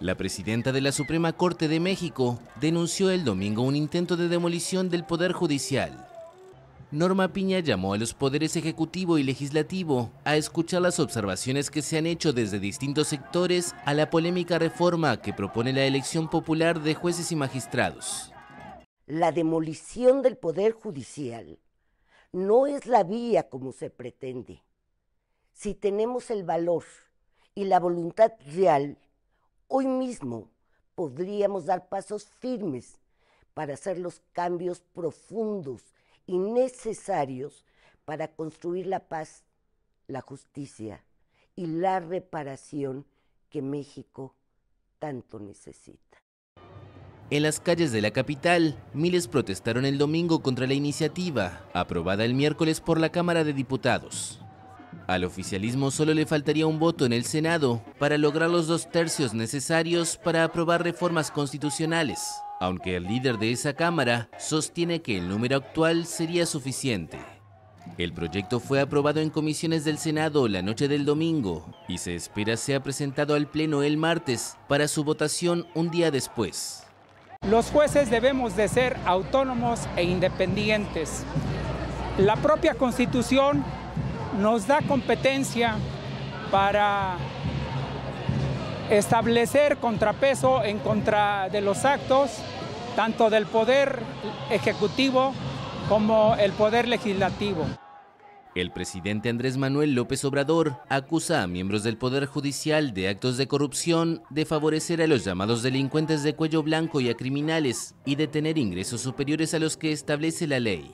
La presidenta de la Suprema Corte de México denunció el domingo un intento de demolición del Poder Judicial. Norma Piña llamó a los poderes ejecutivo y legislativo a escuchar las observaciones que se han hecho desde distintos sectores a la polémica reforma que propone la elección popular de jueces y magistrados. La demolición del Poder Judicial no es la vía como se pretende. Si tenemos el valor y la voluntad real hoy mismo podríamos dar pasos firmes para hacer los cambios profundos y necesarios para construir la paz, la justicia y la reparación que México tanto necesita. En las calles de la capital, miles protestaron el domingo contra la iniciativa, aprobada el miércoles por la Cámara de Diputados. Al oficialismo solo le faltaría un voto en el Senado para lograr los dos tercios necesarios para aprobar reformas constitucionales, aunque el líder de esa Cámara sostiene que el número actual sería suficiente. El proyecto fue aprobado en comisiones del Senado la noche del domingo y se espera sea presentado al Pleno el martes para su votación un día después. Los jueces debemos de ser autónomos e independientes. La propia Constitución nos da competencia para establecer contrapeso en contra de los actos, tanto del poder ejecutivo como el poder legislativo. El presidente Andrés Manuel López Obrador acusa a miembros del Poder Judicial de actos de corrupción, de favorecer a los llamados delincuentes de cuello blanco y a criminales, y de tener ingresos superiores a los que establece la ley.